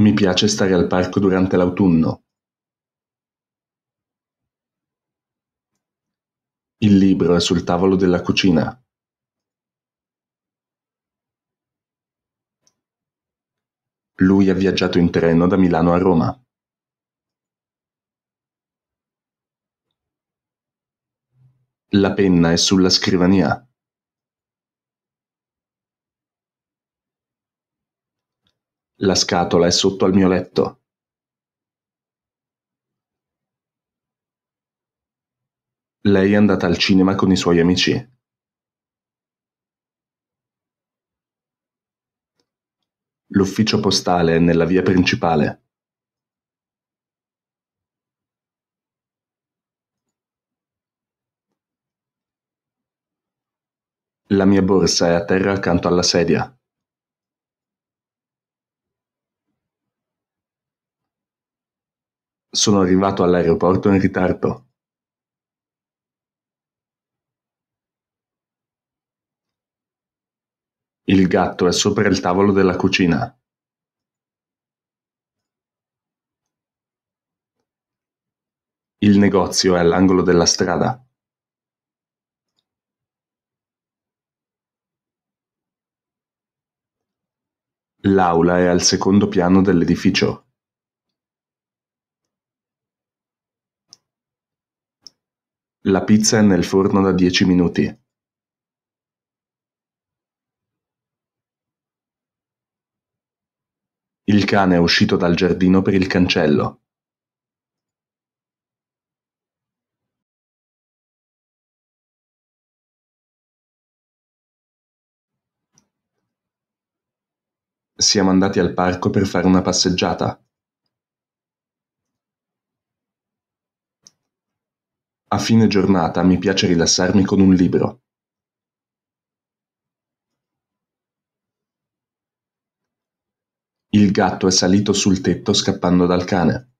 Mi piace stare al parco durante l'autunno. Il libro è sul tavolo della cucina. Lui ha viaggiato in treno da Milano a Roma. La penna è sulla scrivania. La scatola è sotto al mio letto. Lei è andata al cinema con i suoi amici. L'ufficio postale è nella via principale. La mia borsa è a terra accanto alla sedia. Sono arrivato all'aeroporto in ritardo. Il gatto è sopra il tavolo della cucina. Il negozio è all'angolo della strada. L'aula è al secondo piano dell'edificio. La pizza è nel forno da 10 minuti. Il cane è uscito dal giardino per il cancello. Siamo andati al parco per fare una passeggiata. A fine giornata mi piace rilassarmi con un libro. Il gatto è salito sul tetto scappando dal cane.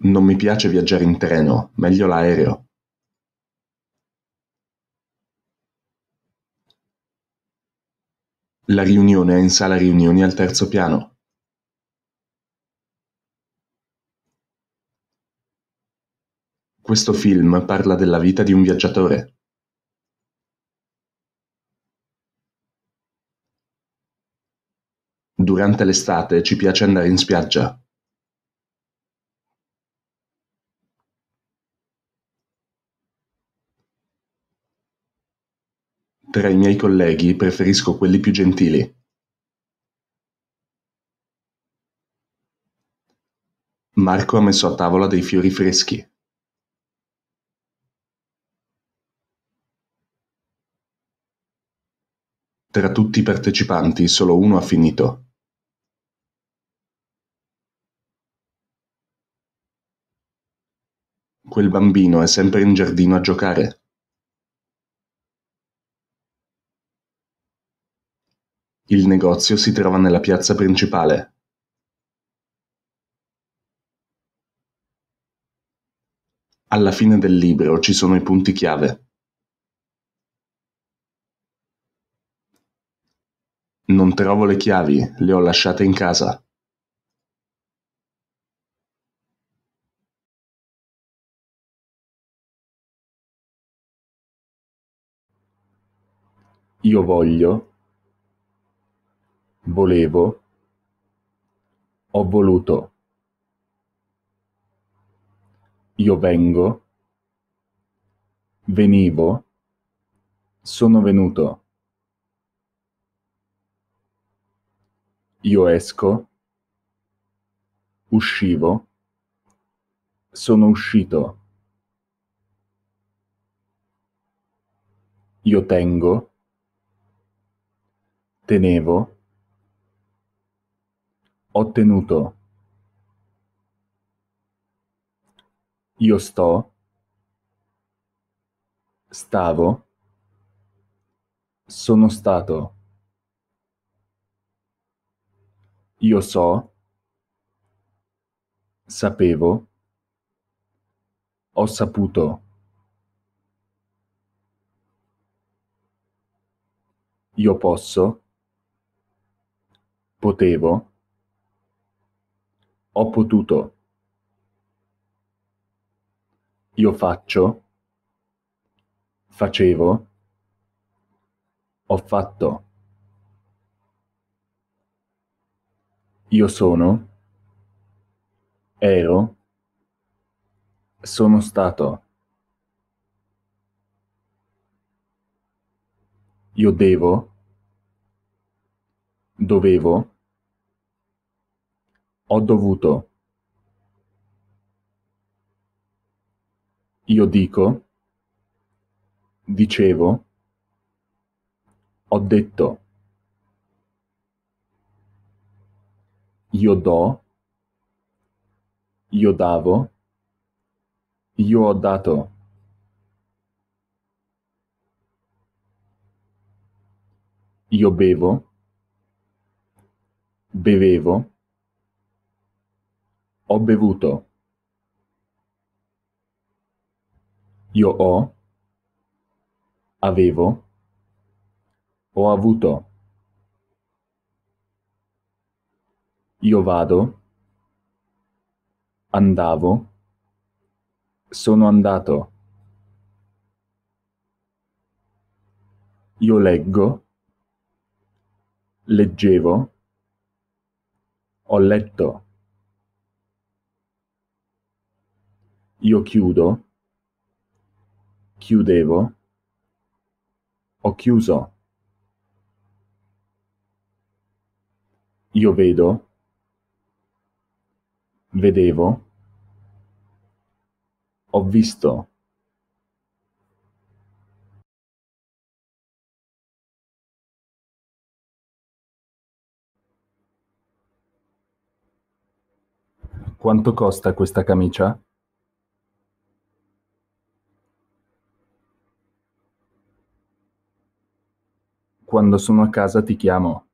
Non mi piace viaggiare in treno, meglio l'aereo. La riunione è in sala riunioni al terzo piano. Questo film parla della vita di un viaggiatore. Durante l'estate ci piace andare in spiaggia. Tra i miei colleghi preferisco quelli più gentili. Marco ha messo a tavola dei fiori freschi. Tra tutti i partecipanti solo uno ha finito. Quel bambino è sempre in giardino a giocare. Il negozio si trova nella piazza principale. Alla fine del libro ci sono i punti chiave. Non trovo le chiavi, le ho lasciate in casa. Io voglio, volevo, ho voluto. Io vengo, venivo, sono venuto. Io esco, uscivo, sono uscito. Io tengo, tenevo, ho tenuto. Io sto, stavo, sono stato. Io so. Sapevo. Ho saputo. Io posso. Potevo. Ho potuto. Io faccio. Facevo. Ho fatto. Io sono, ero, sono stato. Io devo, dovevo, ho dovuto. Io dico, dicevo, ho detto. io do, io davo, io ho dato. Io bevo, bevevo, ho bevuto. Io ho, avevo, ho avuto. Io vado, andavo, sono andato. Io leggo, leggevo, ho letto. Io chiudo, chiudevo, ho chiuso. Io vedo, vedevo, ho visto. Quanto costa questa camicia? Quando sono a casa ti chiamo.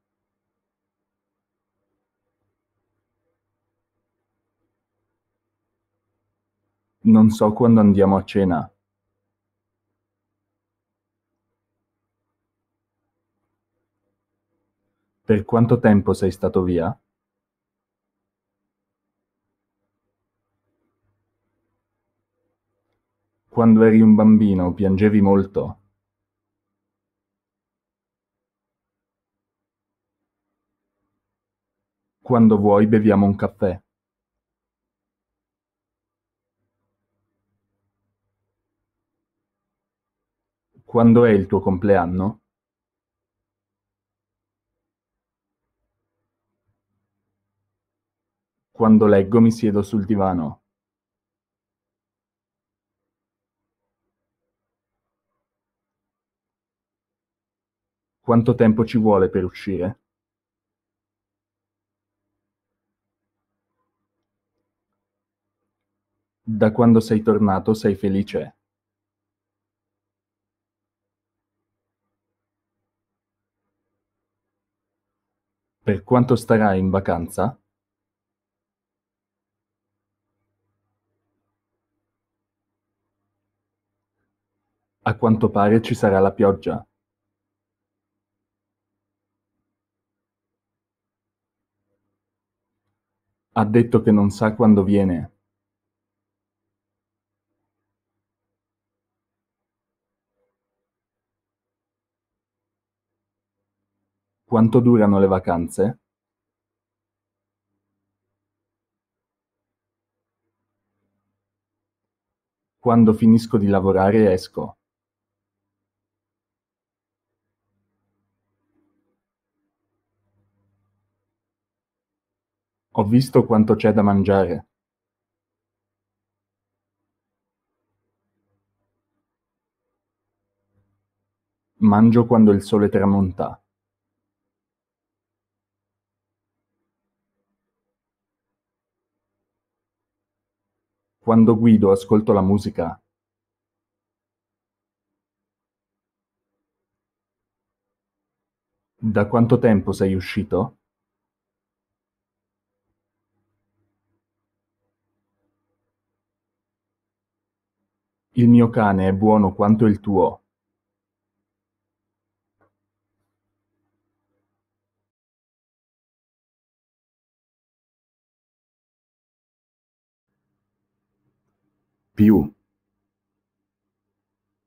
Non so quando andiamo a cena. Per quanto tempo sei stato via? Quando eri un bambino piangevi molto? Quando vuoi beviamo un caffè. Quando è il tuo compleanno? Quando leggo mi siedo sul divano. Quanto tempo ci vuole per uscire? Da quando sei tornato sei felice? Per quanto starai in vacanza? A quanto pare ci sarà la pioggia. Ha detto che non sa quando viene. Quanto durano le vacanze? Quando finisco di lavorare esco. Ho visto quanto c'è da mangiare. Mangio quando il sole tramonta. Quando guido ascolto la musica. Da quanto tempo sei uscito? Il mio cane è buono quanto il tuo. più.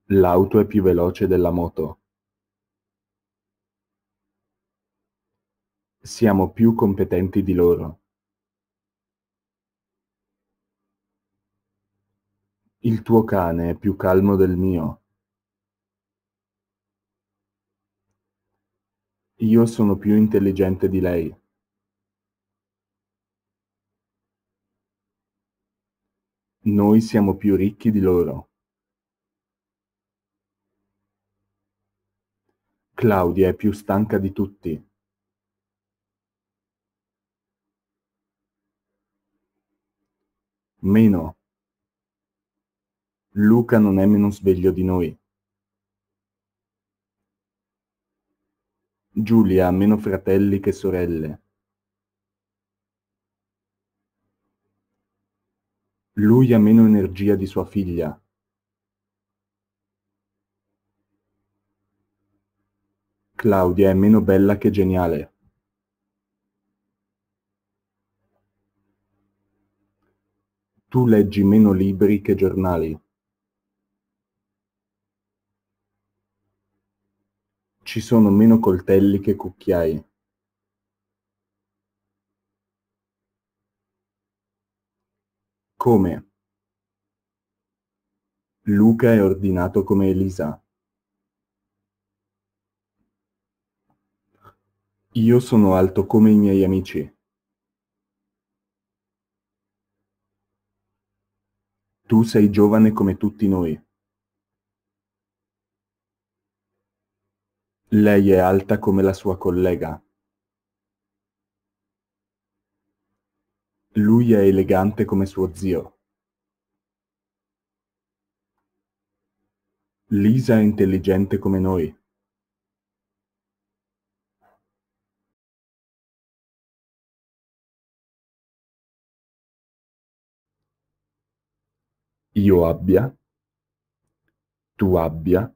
L'auto è più veloce della moto. Siamo più competenti di loro. Il tuo cane è più calmo del mio. Io sono più intelligente di lei. Noi siamo più ricchi di loro. Claudia è più stanca di tutti. Meno. Luca non è meno sveglio di noi. Giulia ha meno fratelli che sorelle. Lui ha meno energia di sua figlia. Claudia è meno bella che geniale. Tu leggi meno libri che giornali. Ci sono meno coltelli che cucchiai. come Luca è ordinato come Elisa. Io sono alto come i miei amici. Tu sei giovane come tutti noi. Lei è alta come la sua collega. Lui è elegante come suo zio. Lisa è intelligente come noi. Io abbia, tu abbia,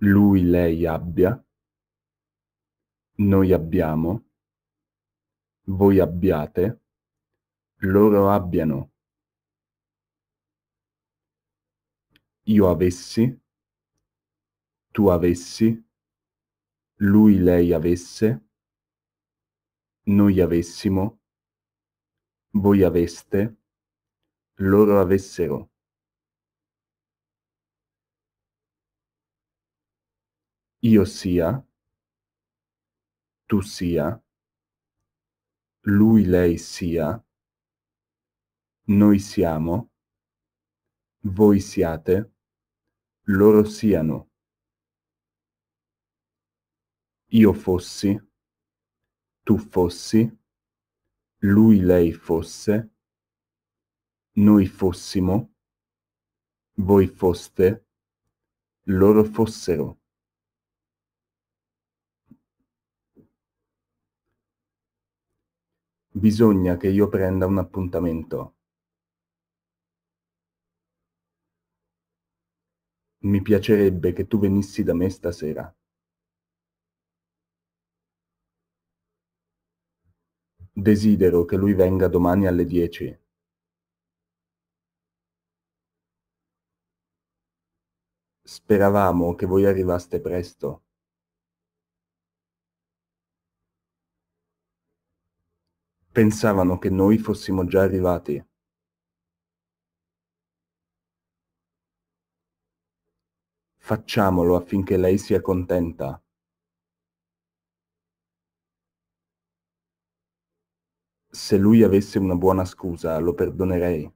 lui, lei abbia, noi abbiamo, voi abbiate, loro abbiano, io avessi, tu avessi, lui lei avesse, noi avessimo, voi aveste, loro avessero. Io sia, tu sia, lui lei sia, noi siamo, voi siate, loro siano. Io fossi, tu fossi, lui lei fosse, noi fossimo, voi foste, loro fossero. Bisogna che io prenda un appuntamento. Mi piacerebbe che tu venissi da me stasera. Desidero che lui venga domani alle 10. Speravamo che voi arrivaste presto. Pensavano che noi fossimo già arrivati. Facciamolo affinché lei sia contenta. Se lui avesse una buona scusa, lo perdonerei.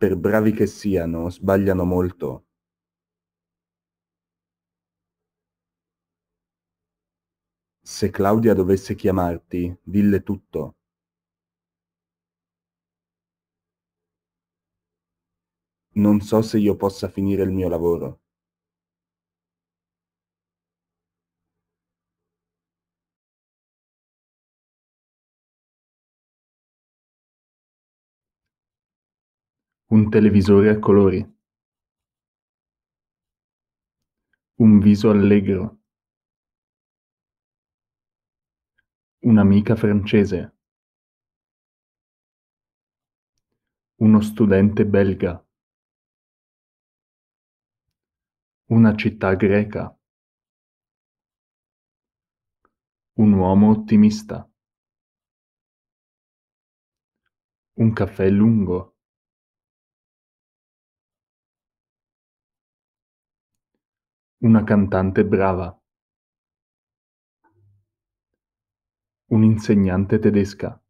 Per bravi che siano, sbagliano molto. Se Claudia dovesse chiamarti, dille tutto. Non so se io possa finire il mio lavoro. Un televisore a colori. Un viso allegro. Un'amica francese. Uno studente belga. Una città greca. Un uomo ottimista. Un caffè lungo. Una cantante brava. Un'insegnante tedesca.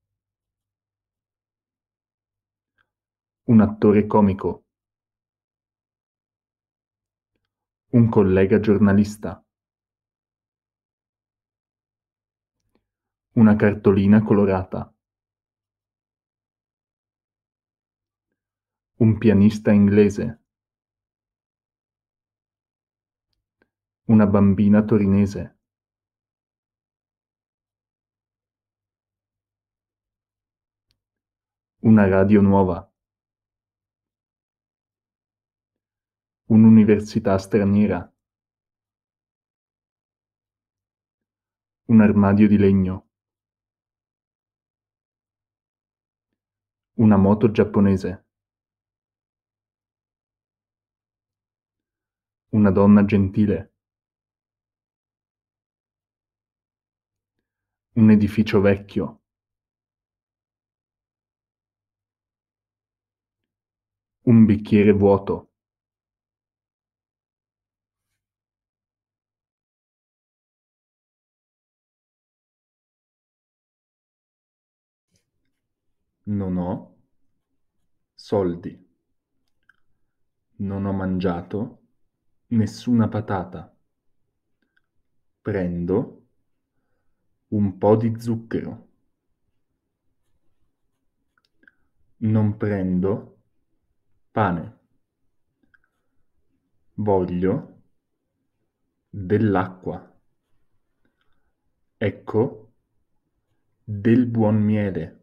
Un attore comico. Un collega giornalista. Una cartolina colorata. Un pianista inglese. Una bambina torinese. Una radio nuova. Un'università straniera. Un armadio di legno. Una moto giapponese. Una donna gentile. Un edificio vecchio. Un bicchiere vuoto. Non ho soldi. Non ho mangiato nessuna patata. Prendo un po' di zucchero. Non prendo pane. Voglio dell'acqua. Ecco del buon miele.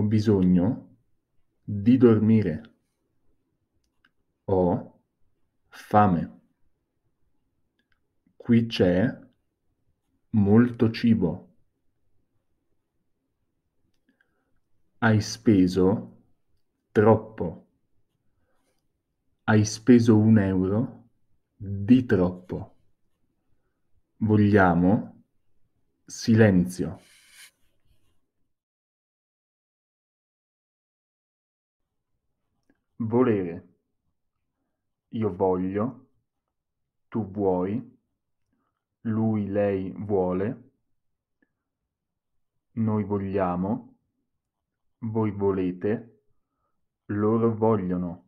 Ho bisogno di dormire. Ho fame. Qui c'è molto cibo. Hai speso troppo. Hai speso un euro di troppo. Vogliamo silenzio. Volere. Io voglio. Tu vuoi. Lui, lei vuole. Noi vogliamo. Voi volete. Loro vogliono.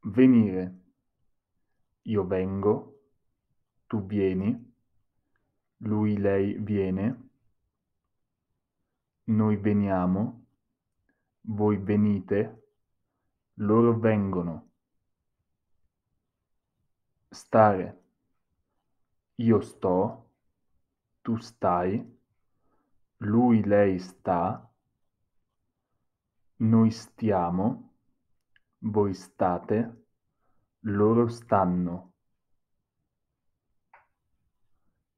Venire. Io vengo. Tu vieni. Lui, lei viene. Noi veniamo voi venite, loro vengono. Stare. Io sto, tu stai, lui, lei sta, noi stiamo, voi state, loro stanno.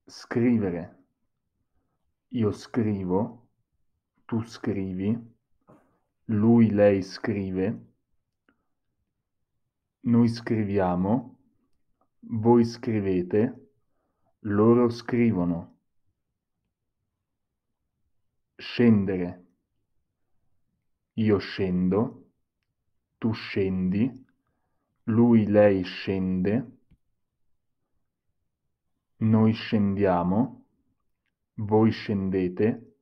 Scrivere. Io scrivo, tu scrivi, lui, lei scrive, noi scriviamo, voi scrivete, loro scrivono. Scendere. Io scendo, tu scendi, lui, lei scende, noi scendiamo, voi scendete,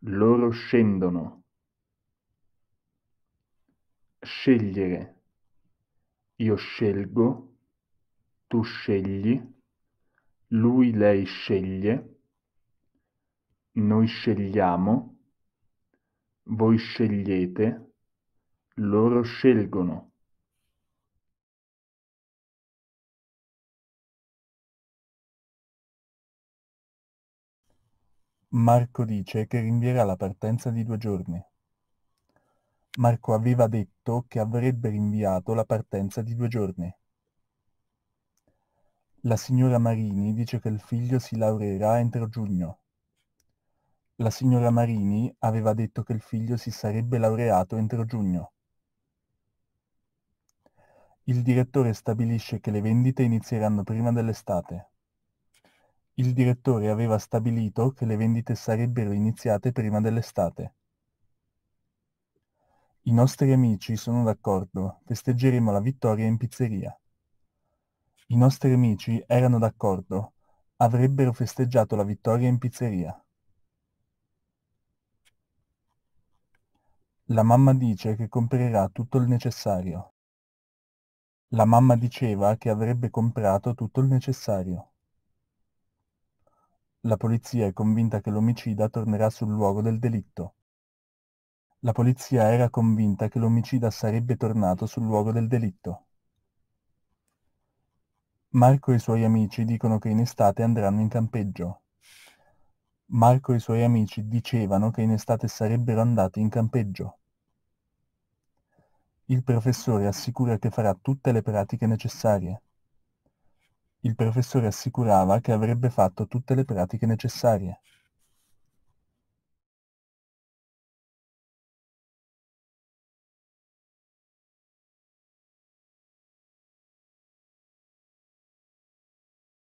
loro scendono scegliere, io scelgo, tu scegli, lui, lei sceglie, noi scegliamo, voi scegliete, loro scelgono. Marco dice che rinvierà la partenza di due giorni. Marco aveva detto che avrebbe rinviato la partenza di due giorni. La signora Marini dice che il figlio si laureerà entro giugno. La signora Marini aveva detto che il figlio si sarebbe laureato entro giugno. Il direttore stabilisce che le vendite inizieranno prima dell'estate. Il direttore aveva stabilito che le vendite sarebbero iniziate prima dell'estate. I nostri amici sono d'accordo, festeggeremo la vittoria in pizzeria. I nostri amici erano d'accordo, avrebbero festeggiato la vittoria in pizzeria. La mamma dice che comprerà tutto il necessario. La mamma diceva che avrebbe comprato tutto il necessario. La polizia è convinta che l'omicida tornerà sul luogo del delitto. La polizia era convinta che l'omicida sarebbe tornato sul luogo del delitto. Marco e i suoi amici dicono che in estate andranno in campeggio. Marco e i suoi amici dicevano che in estate sarebbero andati in campeggio. Il professore assicura che farà tutte le pratiche necessarie. Il professore assicurava che avrebbe fatto tutte le pratiche necessarie.